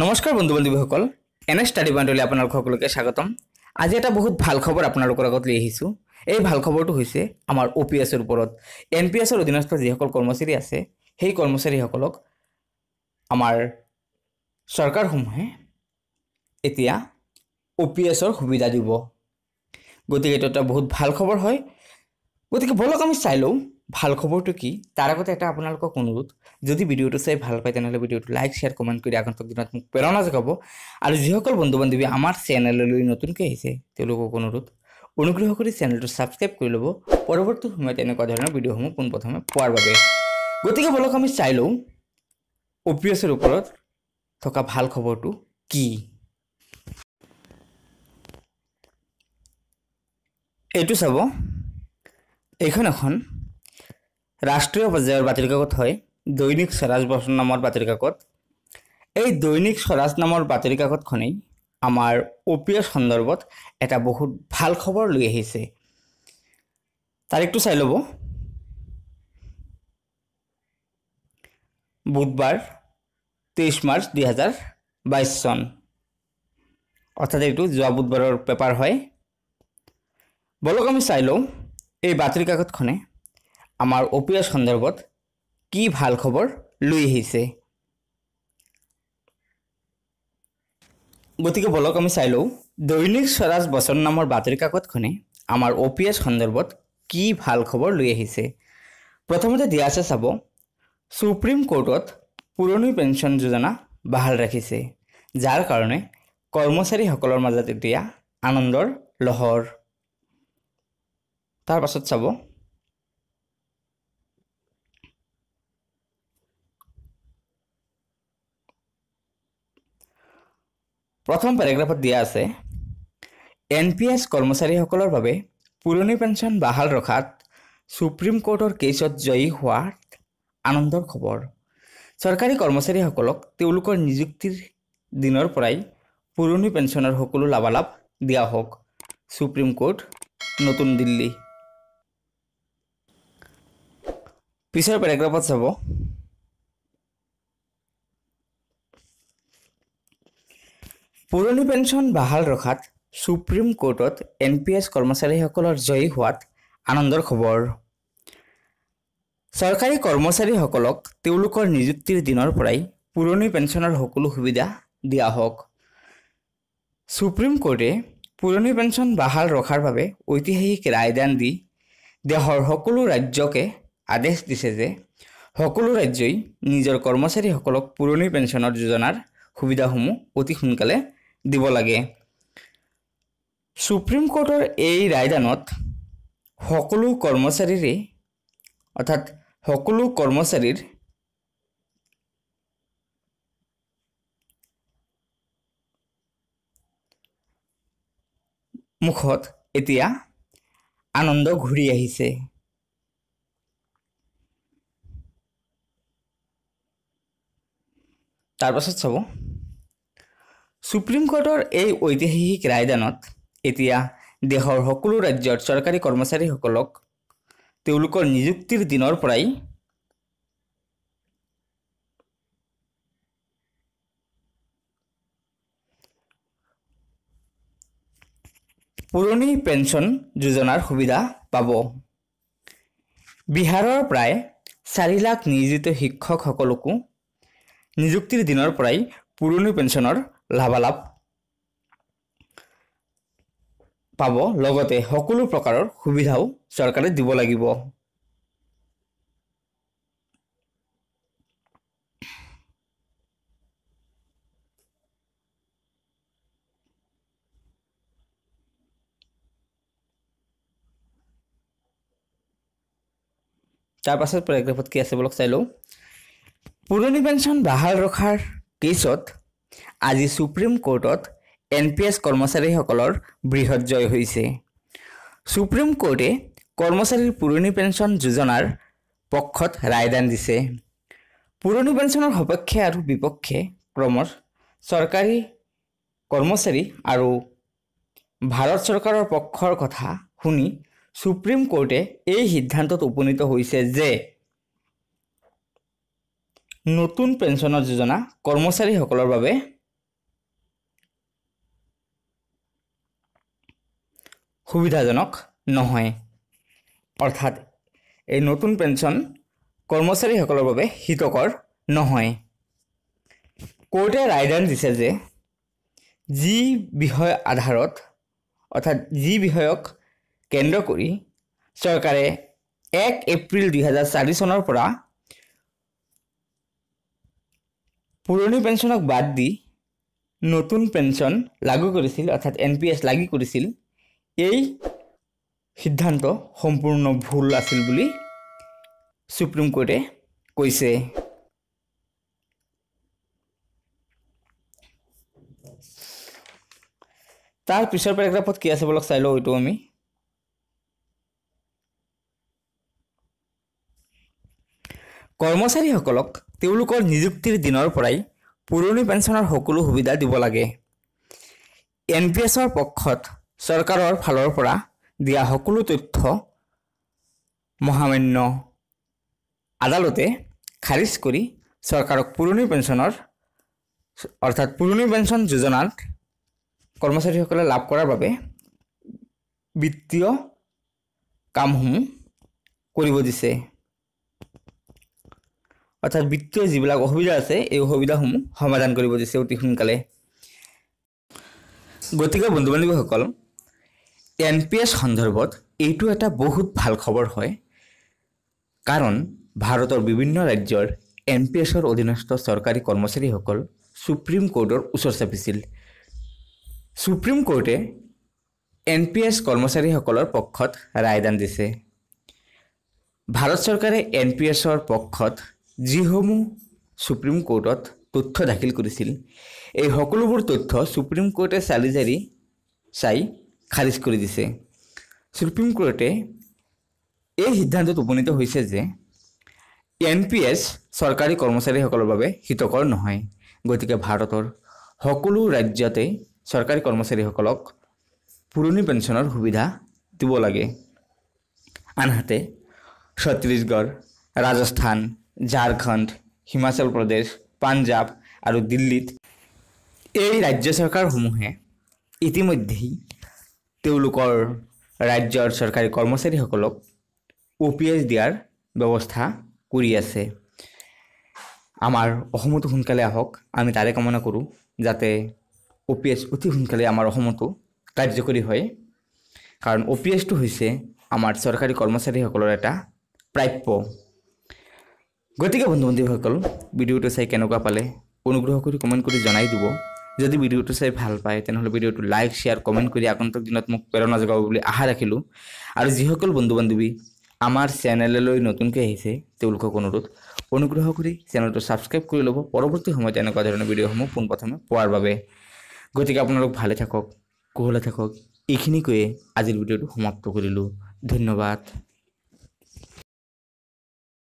নমস্কাৰ বন্ধু বান্ধৱীসকল এন এছ ষ্টাডি পইণ্টলৈ আপোনালোক সকলোকে স্বাগতম আজি এটা বহুত ভাল খবৰ আপোনালোকৰ আগত লৈ আহিছোঁ এই ভাল খবৰটো হৈছে আমাৰ অ' পি এছৰ ওপৰত এন পি এছৰ অধীনস্থ যিসকল কৰ্মচাৰী আছে সেই কৰ্মচাৰীসকলক আমাৰ চৰকাৰসমূহে এতিয়া অ' পি এছৰ সুবিধা দিব গতিকে এইটো এটা বহুত ভাল খবৰ হয় গতিকে ব'লক আমি চাই লওঁ ভাল খবৰটো কি তাৰ আগতে এটা আপোনালোকক অনুৰোধ যদি ভিডিঅ'টো চাই ভাল পায় তেনেহ'লে ভিডিঅ'টো লাইক শ্বেয়াৰ কমেণ্ট কৰি আগন্তুক দিনত মোক প্ৰেৰণা যোগাব আৰু যিসকল বন্ধু বান্ধৱী আমাৰ চেনেললৈ নতুনকৈ আহিছে তেওঁলোকক অনুৰোধ অনুগ্ৰহ কৰি চেনেলটো ছাবস্ক্ৰাইব কৰি ল'ব পৰৱৰ্তী সময়ত এনেকুৱা ধৰণৰ ভিডিঅ'সমূহ পোনপ্ৰথমে পোৱাৰ বাবে গতিকে বলক আমি চাই লওঁ অ' পি এছৰ ওপৰত থকা ভাল খবৰটো কি এইটো চাব এইখন এখন ৰাষ্ট্ৰীয় পৰ্যায়ৰ বাতৰিকাকত হয় দৈনিক স্বৰাজ বচন নামৰ বাতৰিকাকত এই দৈনিক স্বৰাজ নামৰ বাতৰিকাকতখনেই আমাৰ অ' পি এছ সন্দৰ্ভত এটা বহুত ভাল খবৰ লৈ আহিছে তাৰিখটো চাই ল'ব বুধবাৰ তেইছ মাৰ্চ দুহেজাৰ বাইছ চন অৰ্থাৎ এইটো যোৱা বুধবাৰৰ পেপাৰ হয় বলক আমি চাই লওঁ এই বাতৰিকাকতখনে আমাৰ অ' পি এছ সন্দৰ্ভত কি ভাল খবৰ লৈ আহিছে গতিকে বলক আমি চাই লওঁ দৈনিক স্বৰাজ বচন নামৰ বাতৰি কাকতখনে আমাৰ অ' পি এছ সন্দৰ্ভত কি ভাল খবৰ লৈ আহিছে প্ৰথমতে দিয়া আছে চাব ছুপ্ৰিম কোৰ্টত পুৰণি পেঞ্চন যোজনা বাহাল ৰাখিছে যাৰ কাৰণে কৰ্মচাৰীসকলৰ মাজতে দিয়া আনন্দৰ লহৰ তাৰপাছত চাব প্ৰথম পেৰেগ্ৰাফত দিয়া আছে এন পি এছ কৰ্মচাৰীসকলৰ বাবে পুৰণি পেঞ্চন বাহাল ৰখাত সুপ্ৰিম কোৰ্টৰ কেছত জয়ী হোৱাত আনন্দৰ খবৰ চৰকাৰী কৰ্মচাৰীসকলক তেওঁলোকৰ নিযুক্তিৰ দিনৰ পৰাই পুৰণি পেঞ্চনৰ সকলো লাভালাভ দিয়া হওক সুপ্ৰিম কোৰ্ট নতুন দিল্লী পিছৰ পেৰেগ্ৰাফত চাব পুৰণি পেঞ্চন বাহাল ৰখাত সুপ্ৰিম কোৰ্টত এন পি এছ কৰ্মচাৰীসকলৰ জয়ী হোৱাত আনন্দৰ খবৰ চৰকাৰী কৰ্মচাৰীসকলক তেওঁলোকৰ নিযুক্তিৰ দিনৰ পৰাই পুৰণি পেঞ্চনৰ সকলো সুবিধা দিয়া হওক ছুপ্ৰিম কোৰ্টে পুৰণি পেঞ্চন বাহাল ৰখাৰ বাবে ঐতিহাসিক ৰায়দান দি দেশৰ সকলো ৰাজ্যকে আদেশ দিছে যে সকলো ৰাজ্যই নিজৰ কৰ্মচাৰীসকলক পুৰণি পেঞ্চনৰ যোজনাৰ সুবিধাসমূহ অতি সোনকালে দিব লাগে সুপ্ৰিম কোৰ্টৰ এই ৰায়দানত সকলো কৰ্মচাৰীৰে অৰ্থাৎ সকলো কৰ্মচাৰীৰ মুখত এতিয়া আনন্দ ঘূৰি আহিছে তাৰপাছত চাব সুপ্ৰিম কোৰ্টৰ এই ঐতিহাসিক ৰায়দানত এতিয়া দেশৰ সকলো ৰাজ্যৰ চৰকাৰী কৰ্মচাৰীসকলক তেওঁলোকৰ নিযুক্তিৰ দিনৰ পৰাই পুৰণি পেঞ্চন যোজনাৰ সুবিধা পাব বিহাৰৰ প্ৰায় চাৰি লাখ নিয়োজিত শিক্ষকসকলকো নিযুক্তিৰ দিনৰ পৰাই পুৰণি পেঞ্চনৰ লাভালাভ পাব লগতে সকলো প্ৰকাৰৰ সুবিধাও চৰকাৰে দিব লাগিব তাৰপাছত পেৰেগ্ৰাফত কি আছে বুলি চাই লওঁ পুৰণি পেঞ্চন বাহাল ৰখাৰ কেছত আজি সুপ্ৰিম কোৰ্টত এন পি এছ কৰ্মচাৰীসকলৰ বৃহৎ জয় হৈছে সুপ্ৰিম কোৰ্টে কৰ্মচাৰীৰ পুৰণি পেঞ্চন যোজনাৰ পক্ষত ৰায়দান দিছে পুৰণি পেঞ্চনৰ সপক্ষে আৰু বিপক্ষে ক্ৰমশ চৰকাৰী কৰ্মচাৰী আৰু ভাৰত চৰকাৰৰ পক্ষৰ কথা শুনি সুপ্ৰিম কোৰ্টে এই সিদ্ধান্তত উপনীত হৈছে যে নতুন পেঞ্চন যোজনা কৰ্মচাৰীসকলৰ বাবে সুবিধাজনক নহয় অৰ্থাৎ এই নতুন পেঞ্চন কৰ্মচাৰীসকলৰ বাবে হিতকৰ নহয় কোৰ্টে ৰায়দান দিছে যে যি বিষয় আধাৰত অৰ্থাৎ যি বিষয়ক কেন্দ্ৰ কৰি চৰকাৰে এক এপ্ৰিল দুহেজাৰ চাৰি চনৰ পৰা পুৰণি পেঞ্চনক বাদ দি নতুন পেঞ্চন লাগু কৰিছিল অৰ্থাৎ এন পি এছ লাগি কৰিছিল এই সিদ্ধান্ত সম্পূৰ্ণ ভুল আছিল বুলি সুপ্ৰিম কোৰ্টে কৈছে তাৰ পিছৰ পেৰেগ্ৰাফত কি আছে বোলক চাই লওঁ এইটো আমি কৰ্মচাৰীসকলক তেওঁলোকৰ নিযুক্তিৰ দিনৰ পৰাই পুৰণি পেঞ্চনৰ সকলো সুবিধা দিব লাগে এন পি এছৰ পক্ষত চৰকাৰৰ ফালৰ পৰা দিয়া সকলো তথ্য মহামান্য আদালতে খাৰিজ কৰি চৰকাৰক পুৰণি পেঞ্চনৰ অৰ্থাৎ পুৰণি পেঞ্চন যোজনাত কৰ্মচাৰীসকলে লাভ কৰাৰ বাবে বিত্তীয় কামসমূহ কৰিব দিছে অৰ্থাৎ বিত্তীয় যিবিলাক অসুবিধা আছে এই অসুবিধাসমূহ সমাধান কৰিব দিছে অতি সোনকালে গতিকে বন্ধু বান্ধৱীসকল এন পি এছ সন্দৰ্ভত এইটো এটা বহুত ভাল খবৰ হয় কাৰণ ভাৰতৰ বিভিন্ন ৰাজ্যৰ এন পি এছৰ অধীনস্থ চৰকাৰী কৰ্মচাৰীসকল ছুপ্ৰিম কোৰ্টৰ ওচৰ চাপিছিল ছুপ্ৰিম কোৰ্টে এন পি এছ কৰ্মচাৰীসকলৰ পক্ষত ৰায়দান দিছে ভাৰত চৰকাৰে এন পি এছৰ পক্ষত যিসমূহ চুপ্ৰীম কোৰ্টত তথ্য দাখিল কৰিছিল এই সকলোবোৰ তথ্য সুপ্ৰিম কোৰ্টে চালি জাৰি চাই খাৰিজ কৰি দিছে চুপ্ৰীম কোৰ্টে এই সিদ্ধান্তত উপনীত হৈছে যে এন পি এছ চৰকাৰী কৰ্মচাৰীসকলৰ বাবে হিতকৰ নহয় গতিকে ভাৰতৰ সকলো ৰাজ্যতে চৰকাৰী কৰ্মচাৰীসকলক পুৰণি পেঞ্চনৰ সুবিধা দিব লাগে আনহাতে ছত্তীশগড় ৰাজস্থান ঝাৰখণ্ড হিমাচল প্ৰদেশ পাঞ্জাব আৰু দিল্লীত এই ৰাজ্য চৰকাৰসমূহে ইতিমধ্যেই তেওঁলোকৰ ৰাজ্যৰ চৰকাৰী কৰ্মচাৰীসকলক অ' পি এছ দিয়াৰ ব্যৱস্থা কৰি আছে আমাৰ অসমতো সোনকালে আহক আমি তাৰে কামনা কৰোঁ যাতে অ' পি এছ অতি সোনকালে আমাৰ অসমতো কাৰ্যকৰী হয় কাৰণ অ' পি এছটো হৈছে আমাৰ চৰকাৰী কৰ্মচাৰীসকলৰ এটা প্ৰাপ্য গতিকে বন্ধু বান্ধৱীসকল ভিডিঅ'টো চাই কেনেকুৱা পালে অনুগ্ৰহ কৰি কমেণ্ট কৰি জনাই দিব যদি ভিডিঅ'টো চাই ভাল পায় তেনেহ'লে ভিডিঅ'টো লাইক শ্বেয়াৰ কমেণ্ট কৰি আগন্তুক দিনত মোক প্ৰেৰণা যোগাব বুলি আশা ৰাখিলোঁ আৰু যিসকল বন্ধু বান্ধৱী আমাৰ চেনেললৈ নতুনকৈ আহিছে তেওঁলোকক অনুৰোধ অনুগ্ৰহ কৰি চেনেলটো ছাবস্ক্ৰাইব কৰি ল'ব পৰৱৰ্তী সময়ত এনেকুৱা ধৰণৰ ভিডিঅ'সমূহ পোনপ্ৰথমে পোৱাৰ বাবে গতিকে আপোনালোক ভালে থাকক কুহলে থাকক এইখিনি কৈয়ে আজিৰ ভিডিঅ'টো সমাপ্ত কৰিলোঁ ধন্যবাদ